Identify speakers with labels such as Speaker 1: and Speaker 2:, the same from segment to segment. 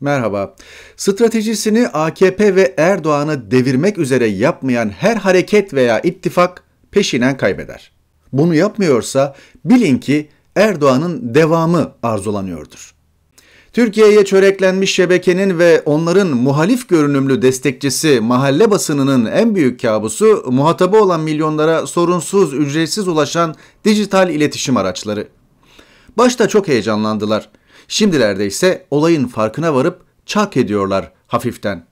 Speaker 1: Merhaba. Stratejisini AKP ve Erdoğan'ı devirmek üzere yapmayan her hareket veya ittifak peşinen kaybeder. Bunu yapmıyorsa bilin ki Erdoğan'ın devamı arzulanıyordur. Türkiye'ye çöreklenmiş şebekenin ve onların muhalif görünümlü destekçisi mahalle basınının en büyük kabusu muhatabı olan milyonlara sorunsuz, ücretsiz ulaşan dijital iletişim araçları. Başta çok heyecanlandılar. Şimdilerde ise olayın farkına varıp çak ediyorlar hafiften.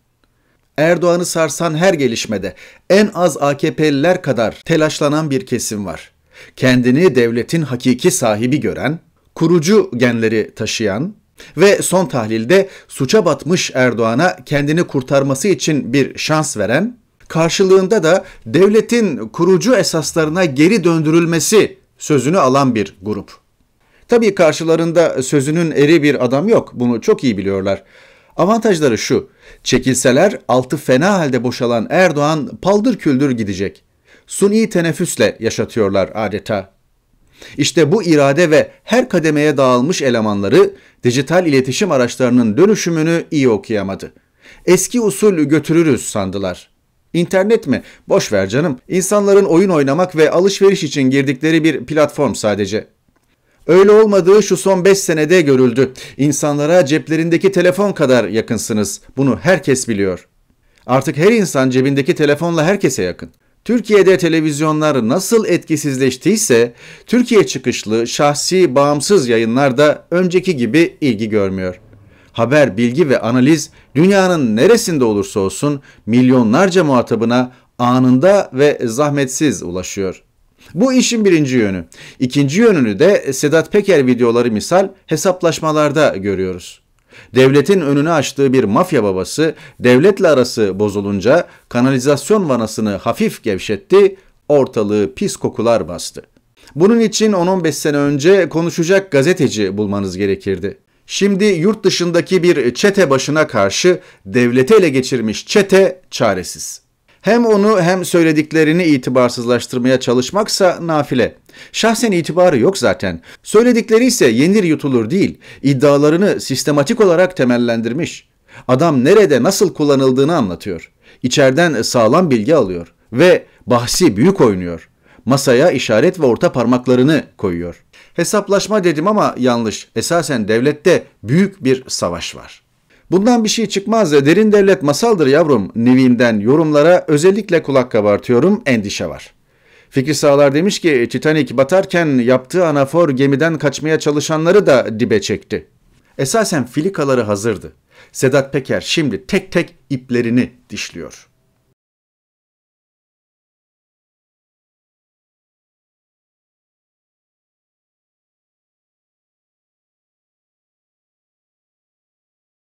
Speaker 1: Erdoğan'ı sarsan her gelişmede en az AKP'liler kadar telaşlanan bir kesim var. Kendini devletin hakiki sahibi gören, kurucu genleri taşıyan ve son tahlilde suça batmış Erdoğan'a kendini kurtarması için bir şans veren, karşılığında da devletin kurucu esaslarına geri döndürülmesi sözünü alan bir grup. Tabii karşılarında sözünün eri bir adam yok. Bunu çok iyi biliyorlar. Avantajları şu. Çekilseler altı fena halde boşalan Erdoğan paldır küldür gidecek. Suni teneffüsle yaşatıyorlar adeta. İşte bu irade ve her kademeye dağılmış elemanları dijital iletişim araçlarının dönüşümünü iyi okuyamadı. Eski usul götürürüz sandılar. İnternet mi? Boş ver canım. İnsanların oyun oynamak ve alışveriş için girdikleri bir platform sadece. Öyle olmadığı şu son 5 senede görüldü. İnsanlara ceplerindeki telefon kadar yakınsınız. Bunu herkes biliyor. Artık her insan cebindeki telefonla herkese yakın. Türkiye'de televizyonlar nasıl etkisizleştiyse Türkiye çıkışlı şahsi bağımsız yayınlar da önceki gibi ilgi görmüyor. Haber, bilgi ve analiz dünyanın neresinde olursa olsun milyonlarca muhatabına anında ve zahmetsiz ulaşıyor. Bu işin birinci yönü. İkinci yönünü de Sedat Peker videoları misal hesaplaşmalarda görüyoruz. Devletin önünü açtığı bir mafya babası devletle arası bozulunca kanalizasyon vanasını hafif gevşetti, ortalığı pis kokular bastı. Bunun için 10-15 sene önce konuşacak gazeteci bulmanız gerekirdi. Şimdi yurt dışındaki bir çete başına karşı devleti ele geçirmiş çete çaresiz. Hem onu hem söylediklerini itibarsızlaştırmaya çalışmaksa nafile. Şahsen itibarı yok zaten. Söyledikleri ise yenir yutulur değil, İddialarını sistematik olarak temellendirmiş. Adam nerede nasıl kullanıldığını anlatıyor. İçeriden sağlam bilgi alıyor ve bahsi büyük oynuyor. Masaya işaret ve orta parmaklarını koyuyor. Hesaplaşma dedim ama yanlış. Esasen devlette büyük bir savaş var. Bundan bir şey çıkmaz ve derin devlet masaldır yavrum Nevin'den yorumlara özellikle kulak kabartıyorum endişe var. Fikri Sağlar demiş ki Titanic batarken yaptığı anafor gemiden kaçmaya çalışanları da dibe çekti. Esasen filikaları hazırdı. Sedat Peker şimdi tek tek iplerini dişliyor.''